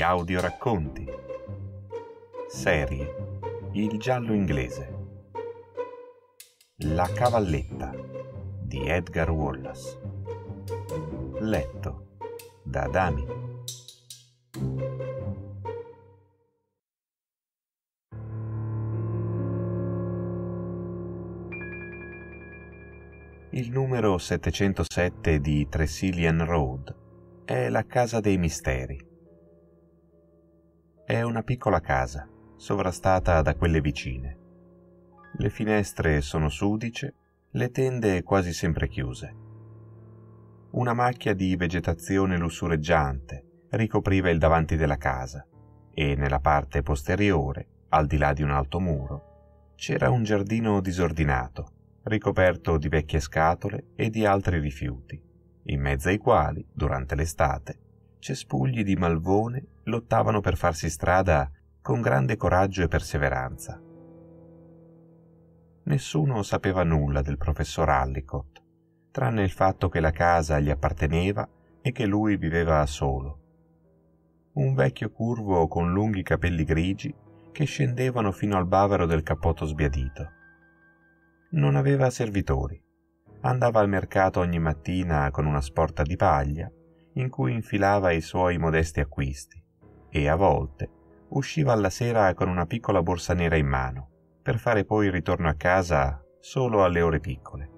gli audioracconti. Serie Il giallo inglese. La cavalletta di Edgar Wallace. Letto da Dami. Il numero 707 di Tressilian Road è la casa dei misteri è una piccola casa, sovrastata da quelle vicine. Le finestre sono sudice, le tende quasi sempre chiuse. Una macchia di vegetazione lussureggiante ricopriva il davanti della casa e nella parte posteriore, al di là di un alto muro, c'era un giardino disordinato, ricoperto di vecchie scatole e di altri rifiuti, in mezzo ai quali, durante l'estate, cespugli di malvone lottavano per farsi strada con grande coraggio e perseveranza. Nessuno sapeva nulla del professor Allicott, tranne il fatto che la casa gli apparteneva e che lui viveva solo. Un vecchio curvo con lunghi capelli grigi che scendevano fino al bavero del cappotto sbiadito. Non aveva servitori. Andava al mercato ogni mattina con una sporta di paglia in cui infilava i suoi modesti acquisti e a volte usciva alla sera con una piccola borsa nera in mano, per fare poi il ritorno a casa solo alle ore piccole.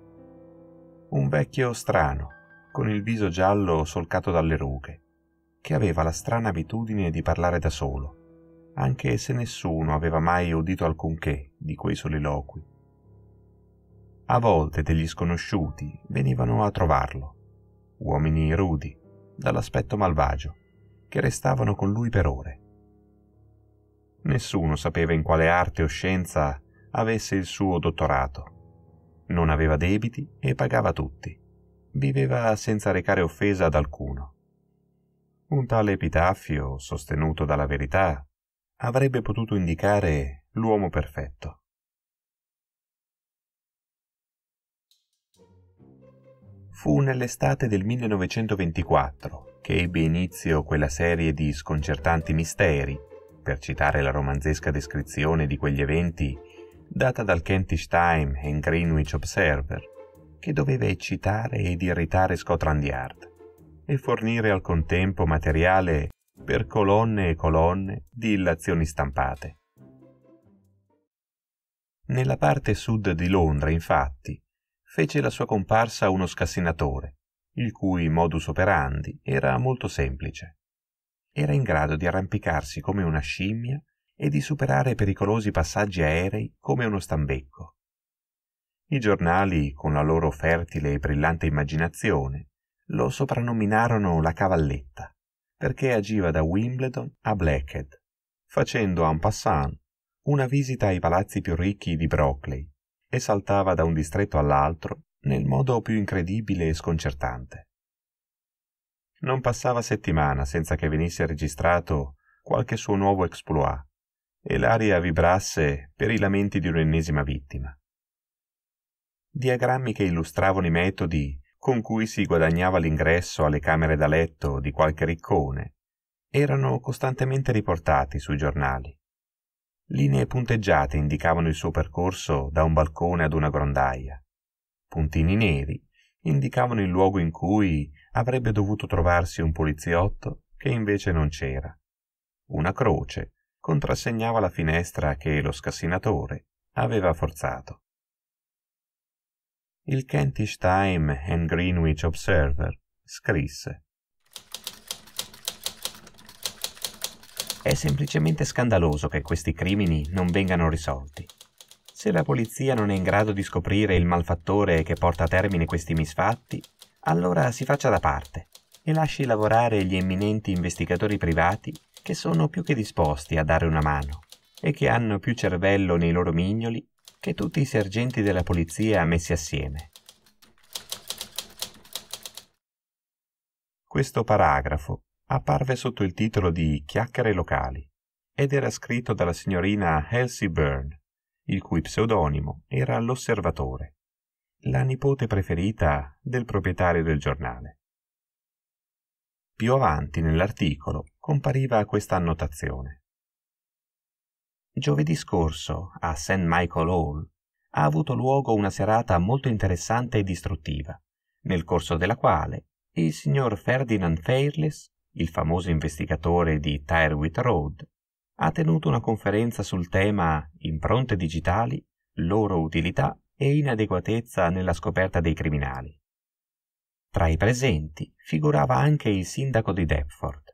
Un vecchio strano, con il viso giallo solcato dalle rughe, che aveva la strana abitudine di parlare da solo, anche se nessuno aveva mai udito alcunché di quei soliloqui. A volte degli sconosciuti venivano a trovarlo, uomini rudi, dall'aspetto malvagio, che restavano con lui per ore. Nessuno sapeva in quale arte o scienza avesse il suo dottorato. Non aveva debiti e pagava tutti. Viveva senza recare offesa ad alcuno. Un tale epitaffio, sostenuto dalla verità, avrebbe potuto indicare l'uomo perfetto. Fu nell'estate del 1924 che ebbe inizio quella serie di sconcertanti misteri, per citare la romanzesca descrizione di quegli eventi data dal Kentish Time e Greenwich Observer, che doveva eccitare ed irritare Scotland Yard e fornire al contempo materiale per colonne e colonne di illazioni stampate. Nella parte sud di Londra, infatti, fece la sua comparsa uno scassinatore, il cui modus operandi era molto semplice. Era in grado di arrampicarsi come una scimmia e di superare pericolosi passaggi aerei come uno stambecco. I giornali, con la loro fertile e brillante immaginazione, lo soprannominarono la cavalletta, perché agiva da Wimbledon a Blackhead, facendo en passant una visita ai palazzi più ricchi di Brockley e saltava da un distretto all'altro nel modo più incredibile e sconcertante. Non passava settimana senza che venisse registrato qualche suo nuovo exploit e l'aria vibrasse per i lamenti di un'ennesima vittima. Diagrammi che illustravano i metodi con cui si guadagnava l'ingresso alle camere da letto di qualche riccone erano costantemente riportati sui giornali Linee punteggiate indicavano il suo percorso da un balcone ad una grondaia. Puntini neri indicavano il luogo in cui avrebbe dovuto trovarsi un poliziotto che invece non c'era. Una croce contrassegnava la finestra che lo scassinatore aveva forzato. Il Kentish Time and Greenwich Observer scrisse è semplicemente scandaloso che questi crimini non vengano risolti. Se la polizia non è in grado di scoprire il malfattore che porta a termine questi misfatti, allora si faccia da parte e lasci lavorare gli eminenti investigatori privati che sono più che disposti a dare una mano e che hanno più cervello nei loro mignoli che tutti i sergenti della polizia messi assieme. Questo paragrafo apparve sotto il titolo di Chiacchiere locali ed era scritto dalla signorina Elsie Byrne, il cui pseudonimo era l'osservatore, la nipote preferita del proprietario del giornale. Più avanti nell'articolo compariva questa annotazione. Giovedì scorso, a St. Michael Hall, ha avuto luogo una serata molto interessante e distruttiva, nel corso della quale il signor Ferdinand Fairless il famoso investigatore di Tyrwhit Road, ha tenuto una conferenza sul tema impronte digitali, loro utilità e inadeguatezza nella scoperta dei criminali. Tra i presenti figurava anche il sindaco di Deptford.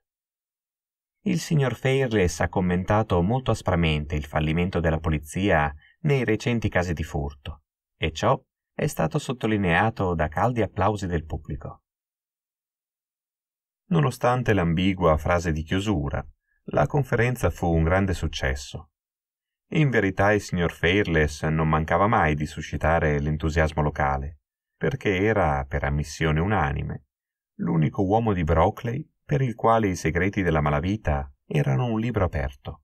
Il signor Fairless ha commentato molto aspramente il fallimento della polizia nei recenti casi di furto, e ciò è stato sottolineato da caldi applausi del pubblico. Nonostante l'ambigua frase di chiusura, la conferenza fu un grande successo. In verità il signor Fairless non mancava mai di suscitare l'entusiasmo locale, perché era, per ammissione unanime, l'unico uomo di Brockley per il quale i segreti della malavita erano un libro aperto.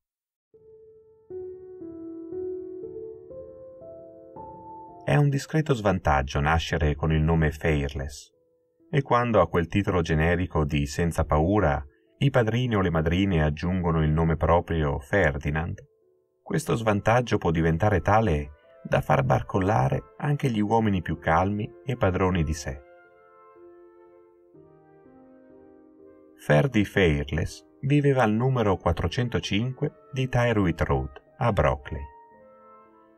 È un discreto svantaggio nascere con il nome Fairless, e quando a quel titolo generico di Senza paura i padrini o le madrine aggiungono il nome proprio Ferdinand, questo svantaggio può diventare tale da far barcollare anche gli uomini più calmi e padroni di sé. Ferdi Fairless viveva al numero 405 di Tyrwhitt Road, a Brockley.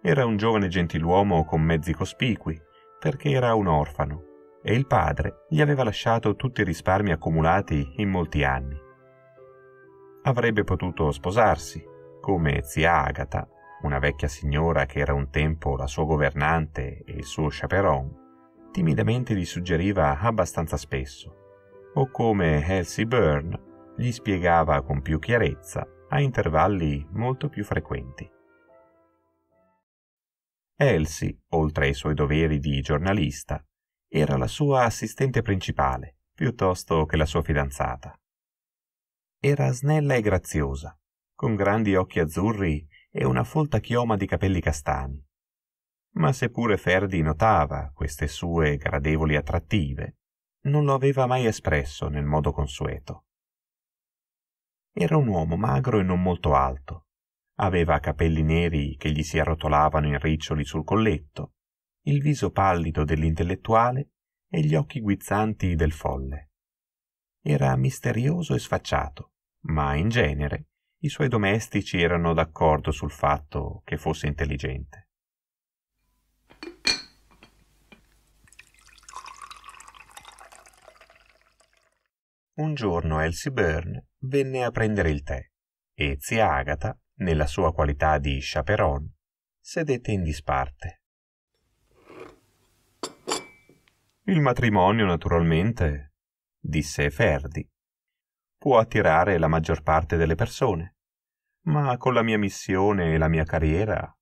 Era un giovane gentiluomo con mezzi cospicui, perché era un orfano e il padre gli aveva lasciato tutti i risparmi accumulati in molti anni. Avrebbe potuto sposarsi, come zia Agata, una vecchia signora che era un tempo la sua governante e il suo chaperon, timidamente gli suggeriva abbastanza spesso, o come Elsie Byrne gli spiegava con più chiarezza a intervalli molto più frequenti. Elsie, oltre ai suoi doveri di giornalista, era la sua assistente principale, piuttosto che la sua fidanzata. Era snella e graziosa, con grandi occhi azzurri e una folta chioma di capelli castani. Ma seppure Ferdi notava queste sue gradevoli attrattive, non lo aveva mai espresso nel modo consueto. Era un uomo magro e non molto alto. Aveva capelli neri che gli si arrotolavano in riccioli sul colletto il viso pallido dell'intellettuale e gli occhi guizzanti del folle. Era misterioso e sfacciato, ma in genere i suoi domestici erano d'accordo sul fatto che fosse intelligente. Un giorno Elsie Byrne venne a prendere il tè e zia Agata, nella sua qualità di chaperon, sedette in disparte. Il matrimonio, naturalmente, disse Ferdi, può attirare la maggior parte delle persone, ma con la mia missione e la mia carriera...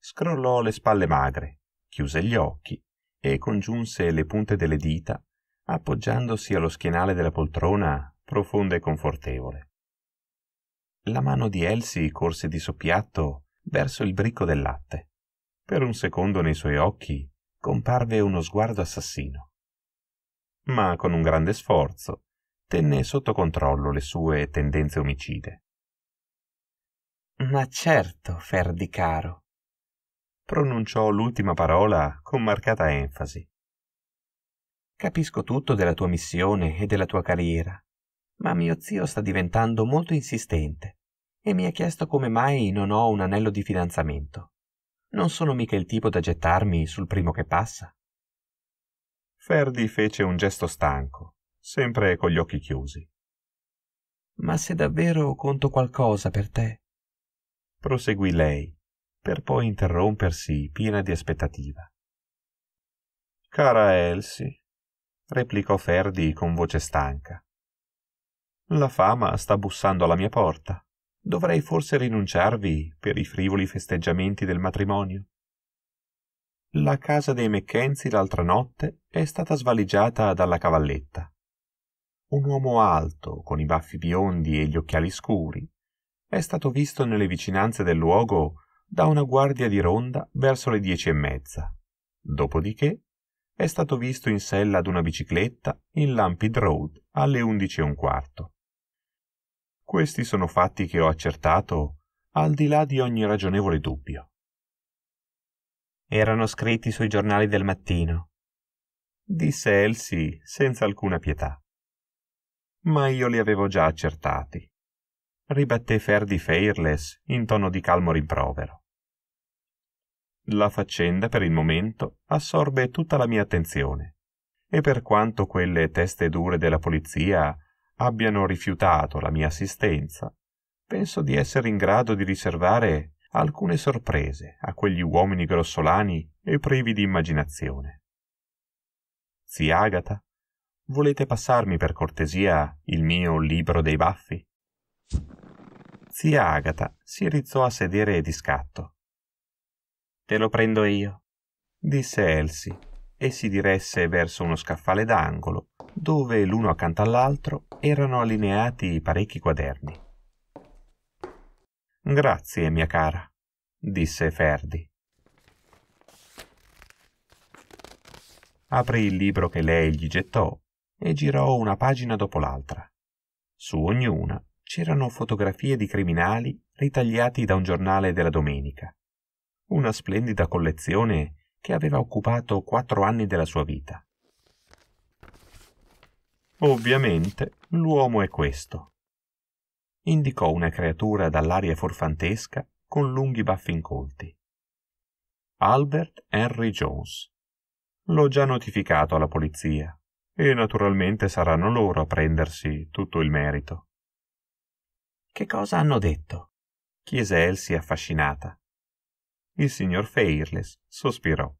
Scrollò le spalle magre, chiuse gli occhi e congiunse le punte delle dita, appoggiandosi allo schienale della poltrona profonda e confortevole. La mano di Elsie corse di soppiatto verso il bricco del latte. Per un secondo nei suoi occhi comparve uno sguardo assassino. Ma con un grande sforzo tenne sotto controllo le sue tendenze omicide. Ma certo, Ferdi caro, pronunciò l'ultima parola con marcata enfasi. Capisco tutto della tua missione e della tua carriera, ma mio zio sta diventando molto insistente e mi ha chiesto come mai non ho un anello di fidanzamento. Non sono mica il tipo da gettarmi sul primo che passa. Ferdi fece un gesto stanco, sempre con gli occhi chiusi. Ma se davvero conto qualcosa per te? proseguì lei, per poi interrompersi piena di aspettativa. Cara Elsie, replicò Ferdi con voce stanca. La fama sta bussando alla mia porta dovrei forse rinunciarvi per i frivoli festeggiamenti del matrimonio. La casa dei Mackenzie l'altra notte è stata svaligiata dalla cavalletta. Un uomo alto, con i baffi biondi e gli occhiali scuri, è stato visto nelle vicinanze del luogo da una guardia di ronda verso le dieci e mezza. Dopodiché è stato visto in sella ad una bicicletta in Lampid Road alle undici e un quarto. Questi sono fatti che ho accertato al di là di ogni ragionevole dubbio. Erano scritti sui giornali del mattino, disse Elsie senza alcuna pietà. Ma io li avevo già accertati, ribatté Ferdi Fairless in tono di calmo rimprovero. La faccenda per il momento assorbe tutta la mia attenzione e per quanto quelle teste dure della polizia abbiano rifiutato la mia assistenza, penso di essere in grado di riservare alcune sorprese a quegli uomini grossolani e privi di immaginazione. Zia Agata, volete passarmi per cortesia il mio libro dei baffi? Zia Agata si rizzò a sedere di scatto. Te lo prendo io, disse Elsie, e si diresse verso uno scaffale d'angolo dove l'uno accanto all'altro erano allineati parecchi quaderni. Grazie, mia cara, disse Ferdi. Aprì il libro che lei gli gettò e girò una pagina dopo l'altra. Su ognuna c'erano fotografie di criminali ritagliati da un giornale della domenica. Una splendida collezione che aveva occupato quattro anni della sua vita. Ovviamente l'uomo è questo. Indicò una creatura dall'aria forfantesca con lunghi baffi incolti. Albert Henry Jones. L'ho già notificato alla polizia e naturalmente saranno loro a prendersi tutto il merito. Che cosa hanno detto? chiese Elsie affascinata. Il signor Fairless sospirò.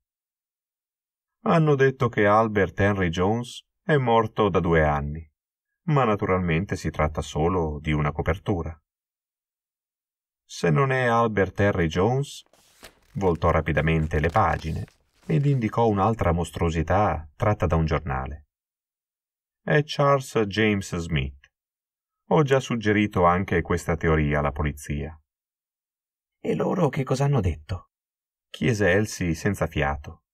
Hanno detto che Albert Henry Jones è morto da due anni, ma naturalmente si tratta solo di una copertura. Se non è Albert Henry Jones, voltò rapidamente le pagine ed indicò un'altra mostruosità tratta da un giornale. È Charles James Smith. Ho già suggerito anche questa teoria alla polizia. E loro che cosa hanno detto? chiese Elsie senza fiato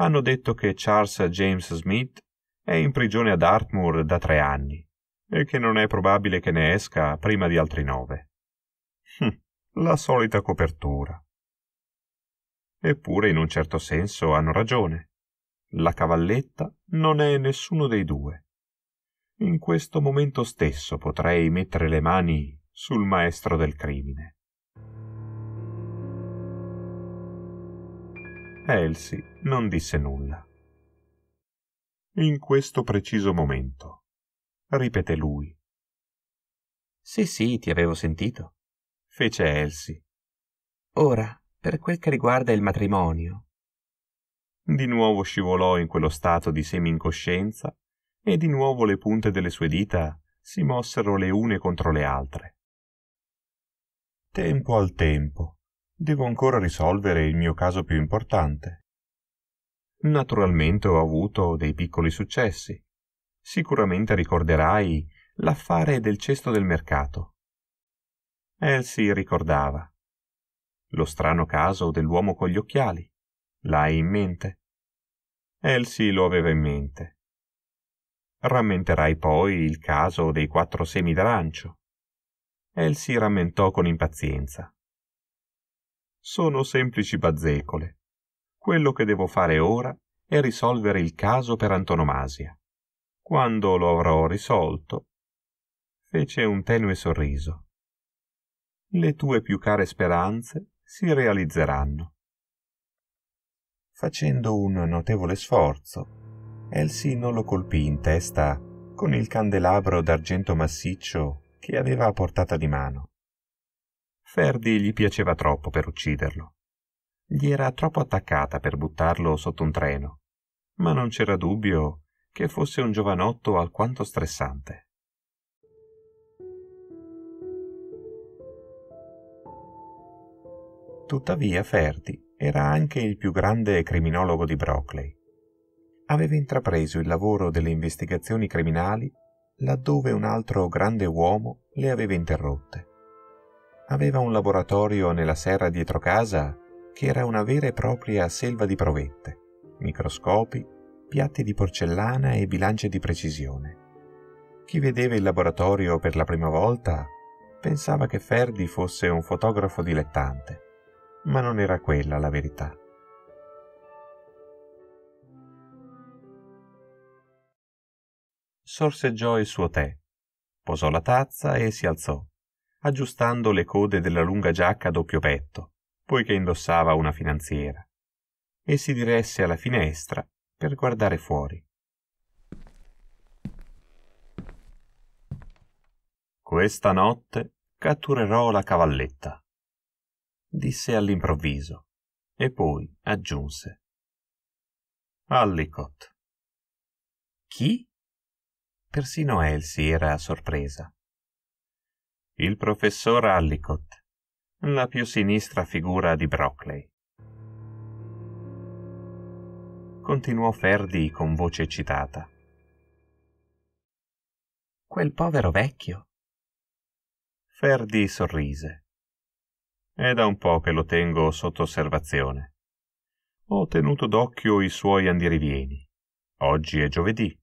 hanno detto che Charles James Smith è in prigione a Dartmoor da tre anni e che non è probabile che ne esca prima di altri nove. Hm, la solita copertura. Eppure in un certo senso hanno ragione. La cavalletta non è nessuno dei due. In questo momento stesso potrei mettere le mani sul maestro del crimine. Elsie non disse nulla. In questo preciso momento, ripeté lui. Sì, sì, ti avevo sentito, fece Elsie. Ora, per quel che riguarda il matrimonio. Di nuovo scivolò in quello stato di semi-incoscienza e di nuovo le punte delle sue dita si mossero le une contro le altre. Tempo al tempo, Devo ancora risolvere il mio caso più importante. Naturalmente ho avuto dei piccoli successi. Sicuramente ricorderai l'affare del cesto del mercato. Elsie eh, ricordava. Lo strano caso dell'uomo con gli occhiali. L'hai in mente? Elsie eh, lo aveva in mente. Rammenterai poi il caso dei quattro semi d'arancio. Elsie eh, rammentò con impazienza. Sono semplici bazzecole. Quello che devo fare ora è risolvere il caso per antonomasia. Quando lo avrò risolto, fece un tenue sorriso. Le tue più care speranze si realizzeranno. Facendo un notevole sforzo, Elsie non lo colpì in testa con il candelabro d'argento massiccio che aveva a portata di mano. Ferdi gli piaceva troppo per ucciderlo. Gli era troppo attaccata per buttarlo sotto un treno, ma non c'era dubbio che fosse un giovanotto alquanto stressante. Tuttavia Ferdi era anche il più grande criminologo di Brockley. Aveva intrapreso il lavoro delle investigazioni criminali laddove un altro grande uomo le aveva interrotte aveva un laboratorio nella serra dietro casa che era una vera e propria selva di provette, microscopi, piatti di porcellana e bilance di precisione. Chi vedeva il laboratorio per la prima volta pensava che Ferdi fosse un fotografo dilettante, ma non era quella la verità. Sorseggiò il suo tè, posò la tazza e si alzò aggiustando le code della lunga giacca a doppio petto, poiché indossava una finanziera, e si diresse alla finestra per guardare fuori. Questa notte catturerò la cavalletta, disse all'improvviso, e poi aggiunse. Allicott. Chi? Persino Elsie era sorpresa il professor Allicott, la più sinistra figura di Brockley. Continuò Ferdi con voce eccitata. Quel povero vecchio. Ferdi sorrise. È da un po' che lo tengo sotto osservazione. Ho tenuto d'occhio i suoi andirivieni. Oggi è giovedì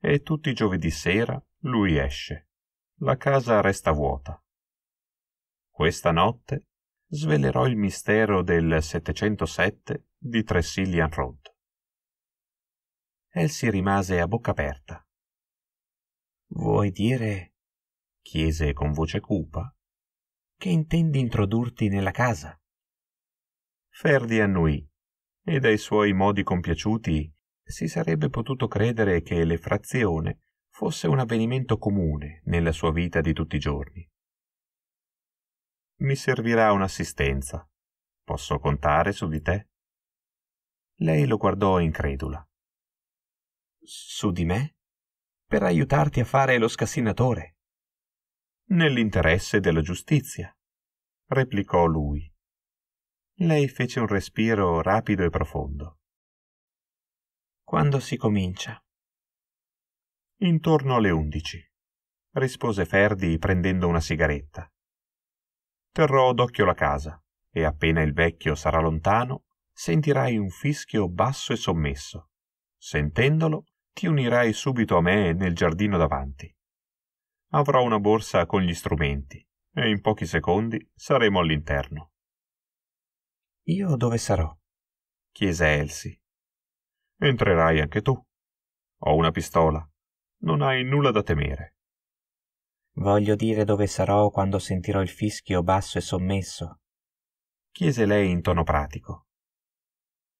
e tutti i giovedì sera lui esce la casa resta vuota. Questa notte svelerò il mistero del 707 di Tressilian Road. Elsie rimase a bocca aperta. Vuoi dire, chiese con voce cupa, che intendi introdurti nella casa? Ferdi annuì e dai suoi modi compiaciuti si sarebbe potuto credere che l'effrazione fosse un avvenimento comune nella sua vita di tutti i giorni. Mi servirà un'assistenza. Posso contare su di te? Lei lo guardò incredula. Su di me? Per aiutarti a fare lo scassinatore. Nell'interesse della giustizia, replicò lui. Lei fece un respiro rapido e profondo. Quando si comincia? Intorno alle undici, rispose Ferdi prendendo una sigaretta. Terrò d'occhio la casa e appena il vecchio sarà lontano sentirai un fischio basso e sommesso. Sentendolo ti unirai subito a me nel giardino davanti. Avrò una borsa con gli strumenti e in pochi secondi saremo all'interno. Io dove sarò? chiese Elsie. Entrerai anche tu. Ho una pistola non hai nulla da temere. Voglio dire dove sarò quando sentirò il fischio basso e sommesso. Chiese lei in tono pratico.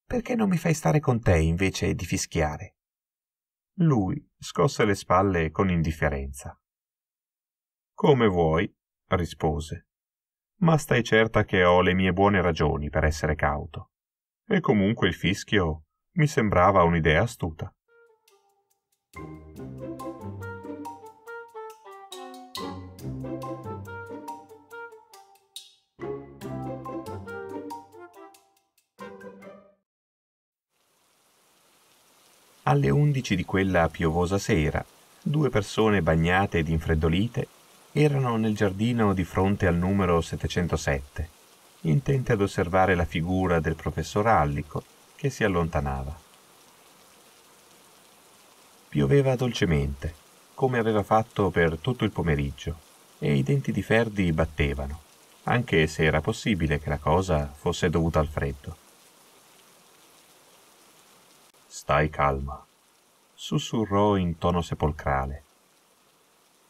Perché non mi fai stare con te invece di fischiare? Lui scosse le spalle con indifferenza. Come vuoi, rispose. Ma stai certa che ho le mie buone ragioni per essere cauto. E comunque il fischio mi sembrava un'idea astuta. alle undici di quella piovosa sera, due persone bagnate ed infreddolite erano nel giardino di fronte al numero 707, intente ad osservare la figura del professor Allico che si allontanava. Pioveva dolcemente, come aveva fatto per tutto il pomeriggio, e i denti di Ferdi battevano, anche se era possibile che la cosa fosse dovuta al freddo stai calma, sussurrò in tono sepolcrale.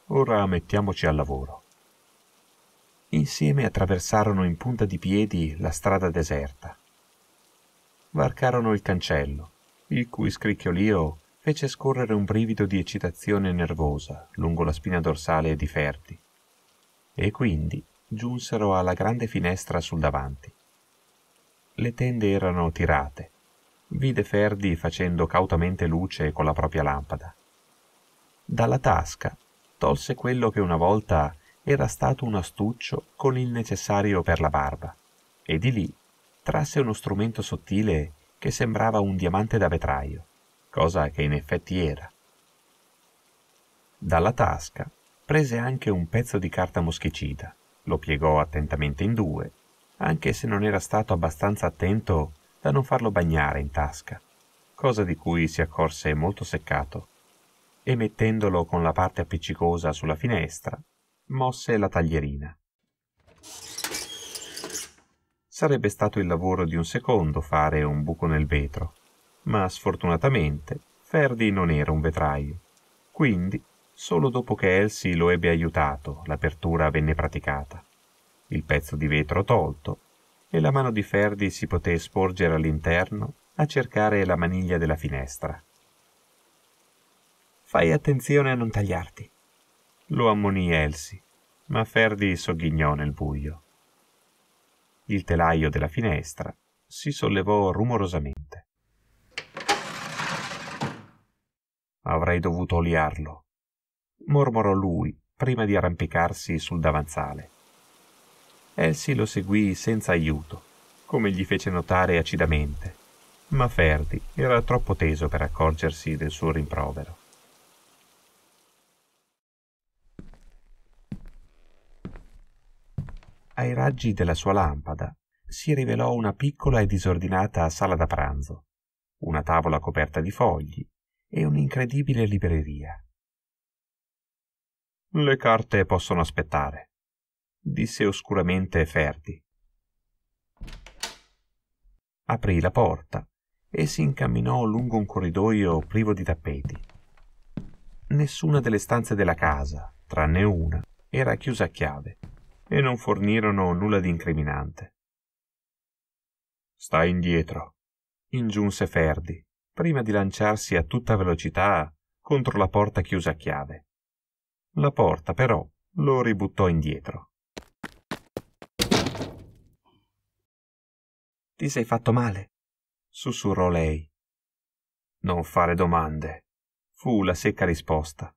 Ora mettiamoci al lavoro. Insieme attraversarono in punta di piedi la strada deserta. Varcarono il cancello, il cui scricchiolio fece scorrere un brivido di eccitazione nervosa lungo la spina dorsale di Ferdi. E quindi giunsero alla grande finestra sul davanti. Le tende erano tirate vide Ferdi facendo cautamente luce con la propria lampada. Dalla tasca tolse quello che una volta era stato un astuccio con il necessario per la barba, e di lì trasse uno strumento sottile che sembrava un diamante da vetraio, cosa che in effetti era. Dalla tasca prese anche un pezzo di carta moschicida, lo piegò attentamente in due, anche se non era stato abbastanza attento da non farlo bagnare in tasca, cosa di cui si accorse molto seccato, e mettendolo con la parte appiccicosa sulla finestra, mosse la taglierina. Sarebbe stato il lavoro di un secondo fare un buco nel vetro, ma sfortunatamente Ferdi non era un vetraio. Quindi, solo dopo che Elsie lo ebbe aiutato, l'apertura venne praticata. Il pezzo di vetro tolto, e la mano di Ferdi si poté sporgere all'interno a cercare la maniglia della finestra. Fai attenzione a non tagliarti, lo ammonì Elsie, ma Ferdi sogghignò nel buio. Il telaio della finestra si sollevò rumorosamente. Avrei dovuto oliarlo, mormorò lui prima di arrampicarsi sul davanzale. Elsie eh lo seguì senza aiuto, come gli fece notare acidamente, ma Ferdi era troppo teso per accorgersi del suo rimprovero. Ai raggi della sua lampada si rivelò una piccola e disordinata sala da pranzo, una tavola coperta di fogli e un'incredibile libreria. Le carte possono aspettare, disse oscuramente Ferdi. Aprì la porta e si incamminò lungo un corridoio privo di tappeti. Nessuna delle stanze della casa, tranne una, era chiusa a chiave e non fornirono nulla di incriminante. Sta indietro, ingiunse Ferdi, prima di lanciarsi a tutta velocità contro la porta chiusa a chiave. La porta, però, lo ributtò indietro. Ti sei fatto male? sussurrò lei. Non fare domande, fu la secca risposta.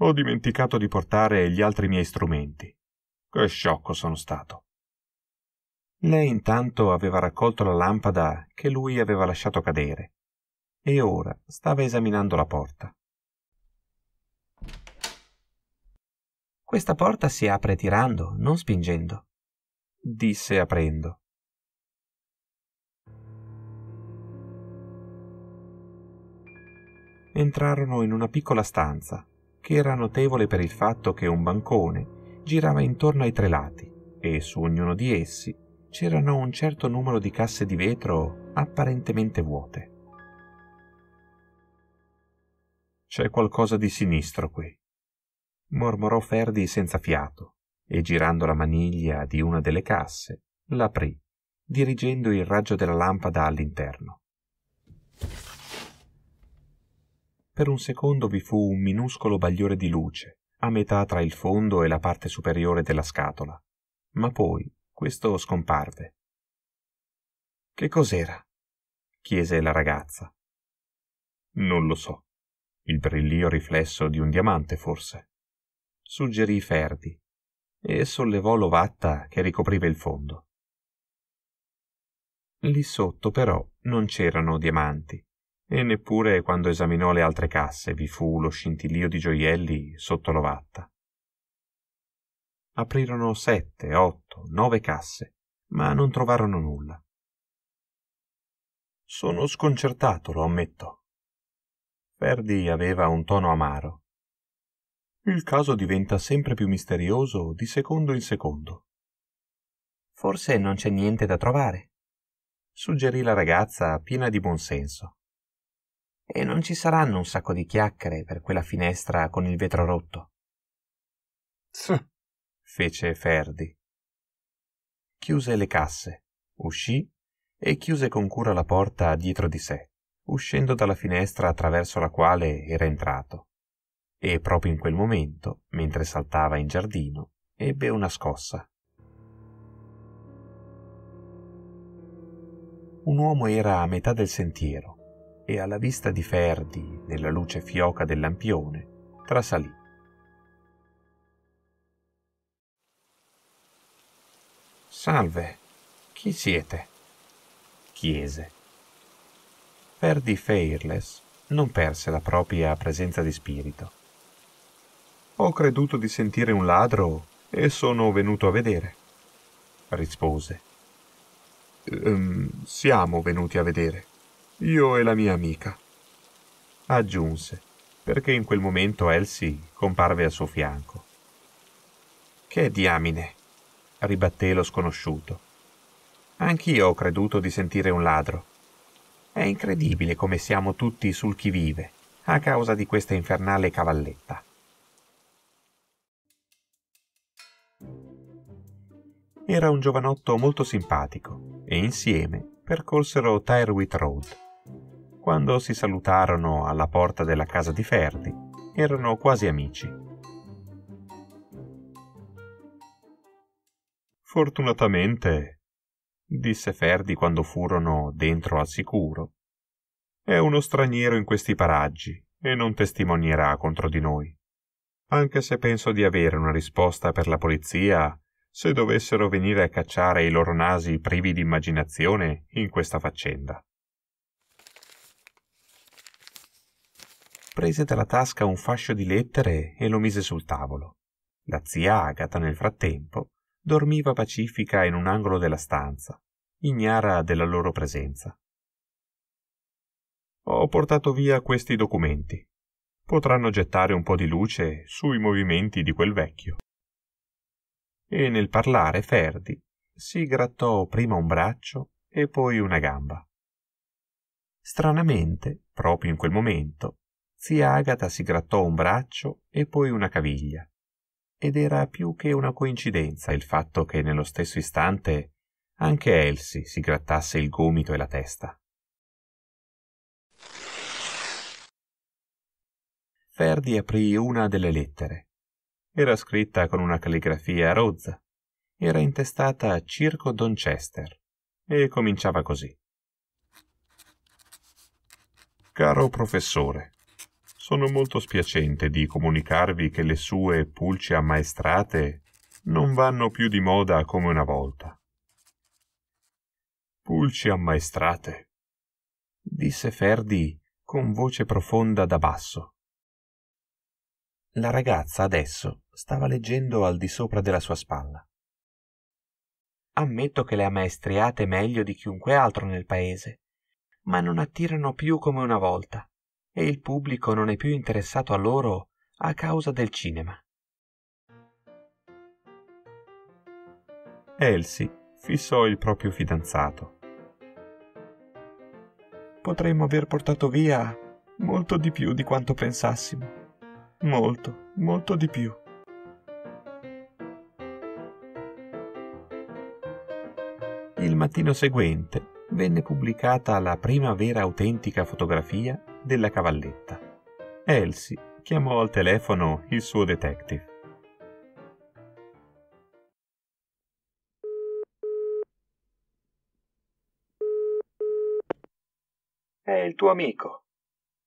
Ho dimenticato di portare gli altri miei strumenti. Che sciocco sono stato. Lei intanto aveva raccolto la lampada che lui aveva lasciato cadere e ora stava esaminando la porta. Questa porta si apre tirando, non spingendo, disse aprendo. entrarono in una piccola stanza, che era notevole per il fatto che un bancone girava intorno ai tre lati e su ognuno di essi c'erano un certo numero di casse di vetro apparentemente vuote. C'è qualcosa di sinistro qui, mormorò Ferdi senza fiato e girando la maniglia di una delle casse, l'aprì, dirigendo il raggio della lampada all'interno. Per un secondo vi fu un minuscolo bagliore di luce, a metà tra il fondo e la parte superiore della scatola. Ma poi questo scomparve. Che cos'era? chiese la ragazza. Non lo so. Il brillio riflesso di un diamante, forse. Suggerì Ferdi e sollevò l'ovatta che ricopriva il fondo. Lì sotto, però, non c'erano diamanti, e neppure quando esaminò le altre casse vi fu lo scintillio di gioielli sotto l'ovatta. Aprirono sette, otto, nove casse, ma non trovarono nulla. Sono sconcertato, lo ammetto. Ferdi aveva un tono amaro. Il caso diventa sempre più misterioso di secondo in secondo. Forse non c'è niente da trovare, suggerì la ragazza piena di buonsenso e non ci saranno un sacco di chiacchiere per quella finestra con il vetro rotto. Sì, fece Ferdi. Chiuse le casse, uscì e chiuse con cura la porta dietro di sé, uscendo dalla finestra attraverso la quale era entrato. E proprio in quel momento, mentre saltava in giardino, ebbe una scossa. Un uomo era a metà del sentiero e alla vista di Ferdi nella luce fioca del lampione trasalì. Salve, chi siete? chiese. Ferdi Fairless non perse la propria presenza di spirito. Ho creduto di sentire un ladro e sono venuto a vedere, rispose. Ehm, siamo venuti a vedere, io e la mia amica. Aggiunse, perché in quel momento Elsie comparve al suo fianco. Che diamine! ribatté lo sconosciuto. Anch'io ho creduto di sentire un ladro. È incredibile come siamo tutti sul chi vive a causa di questa infernale cavalletta. Era un giovanotto molto simpatico e insieme percorsero Tyrwhit Road. Quando si salutarono alla porta della casa di Ferdi, erano quasi amici. Fortunatamente, disse Ferdi quando furono dentro al sicuro, è uno straniero in questi paraggi e non testimonierà contro di noi, anche se penso di avere una risposta per la polizia se dovessero venire a cacciare i loro nasi privi di immaginazione in questa faccenda. prese dalla tasca un fascio di lettere e lo mise sul tavolo. La zia Agata, nel frattempo, dormiva pacifica in un angolo della stanza, ignara della loro presenza. Ho portato via questi documenti. Potranno gettare un po' di luce sui movimenti di quel vecchio. E nel parlare Ferdi si grattò prima un braccio e poi una gamba. Stranamente, proprio in quel momento, Zia Agata si grattò un braccio e poi una caviglia. Ed era più che una coincidenza il fatto che nello stesso istante anche Elsie si grattasse il gomito e la testa. Ferdi aprì una delle lettere. Era scritta con una calligrafia rozza. Era intestata a Circo Donchester e cominciava così. Caro professore, sono molto spiacente di comunicarvi che le sue pulce ammaestrate non vanno più di moda come una volta. Pulci ammaestrate, disse Ferdi con voce profonda da basso. La ragazza adesso stava leggendo al di sopra della sua spalla. Ammetto che le ammaestriate meglio di chiunque altro nel paese, ma non attirano più come una volta e il pubblico non è più interessato a loro a causa del cinema. Elsie fissò il proprio fidanzato. Potremmo aver portato via molto di più di quanto pensassimo. Molto, molto di più. Il mattino seguente venne pubblicata la prima vera autentica fotografia della cavalletta. Elsie chiamò al telefono il suo detective. È il tuo amico,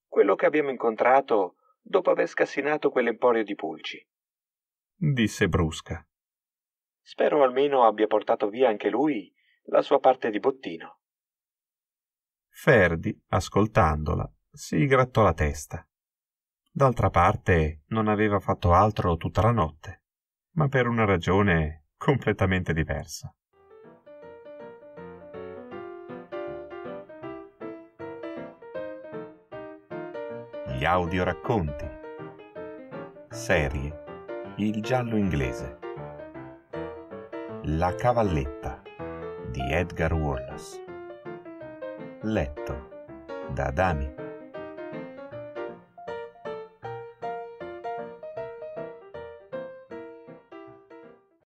quello che abbiamo incontrato dopo aver scassinato quell'emporio di pulci. Disse brusca. Spero almeno abbia portato via anche lui la sua parte di bottino. Ferdi, ascoltandola, si grattò la testa. D'altra parte non aveva fatto altro tutta la notte, ma per una ragione completamente diversa. Gli audio racconti. Serie. Il giallo inglese. La cavalletta di Edgar Wallace. Letto da Dami.